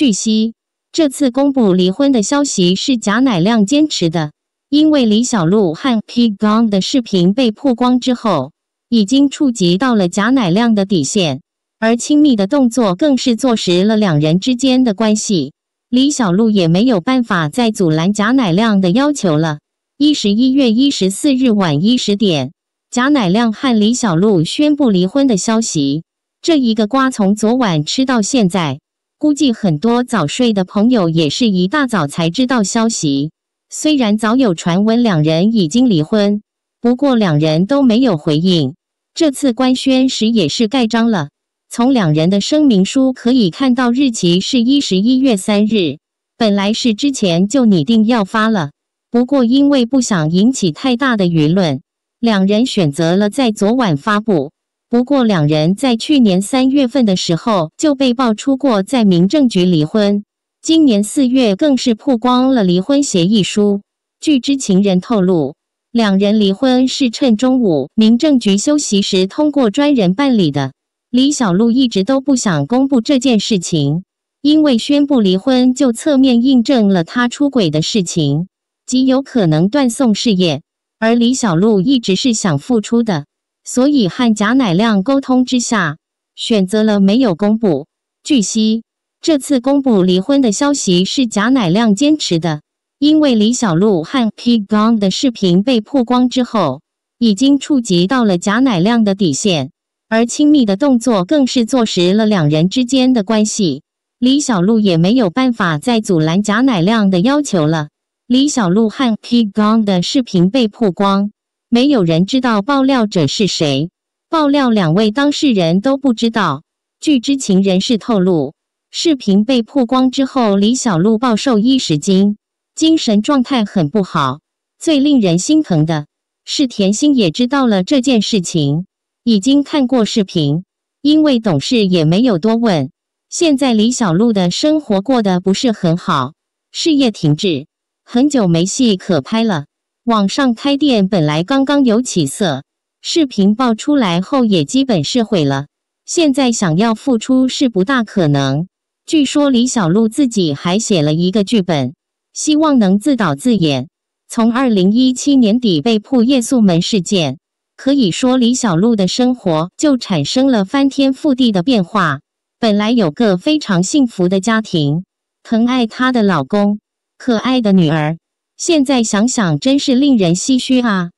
据悉，这次公布离婚的消息是贾乃亮坚持的，因为李小璐和 PGONE 的视频被曝光之后，已经触及到了贾乃亮的底线，而亲密的动作更是坐实了两人之间的关系。李小璐也没有办法再阻拦贾乃亮的要求了。一十一月一十四日晚一十点，贾乃亮和李小璐宣布离婚的消息，这一个瓜从昨晚吃到现在。估计很多早睡的朋友也是一大早才知道消息。虽然早有传闻两人已经离婚，不过两人都没有回应。这次官宣时也是盖章了。从两人的声明书可以看到，日期是一十一月三日。本来是之前就拟定要发了，不过因为不想引起太大的舆论，两人选择了在昨晚发布。不过，两人在去年三月份的时候就被爆出过在民政局离婚，今年四月更是曝光了离婚协议书。据知情人透露，两人离婚是趁中午民政局休息时通过专人办理的。李小璐一直都不想公布这件事情，因为宣布离婚就侧面印证了他出轨的事情，极有可能断送事业。而李小璐一直是想复出的。所以和贾乃亮沟通之下，选择了没有公布。据悉，这次公布离婚的消息是贾乃亮坚持的，因为李小璐和 PG One 的视频被曝光之后，已经触及到了贾乃亮的底线，而亲密的动作更是坐实了两人之间的关系，李小璐也没有办法再阻拦贾乃亮的要求了。李小璐和 PG One 的视频被曝光。没有人知道爆料者是谁，爆料两位当事人都不知道。据知情人士透露，视频被曝光之后，李小璐暴瘦十斤，精神状态很不好。最令人心疼的是，甜馨也知道了这件事情，已经看过视频，因为懂事也没有多问。现在李小璐的生活过得不是很好，事业停滞，很久没戏可拍了。网上开店本来刚刚有起色，视频爆出来后也基本是毁了。现在想要复出是不大可能。据说李小璐自己还写了一个剧本，希望能自导自演。从二零一七年底被曝夜宿门事件，可以说李小璐的生活就产生了翻天覆地的变化。本来有个非常幸福的家庭，疼爱她的老公，可爱的女儿。现在想想，真是令人唏嘘啊。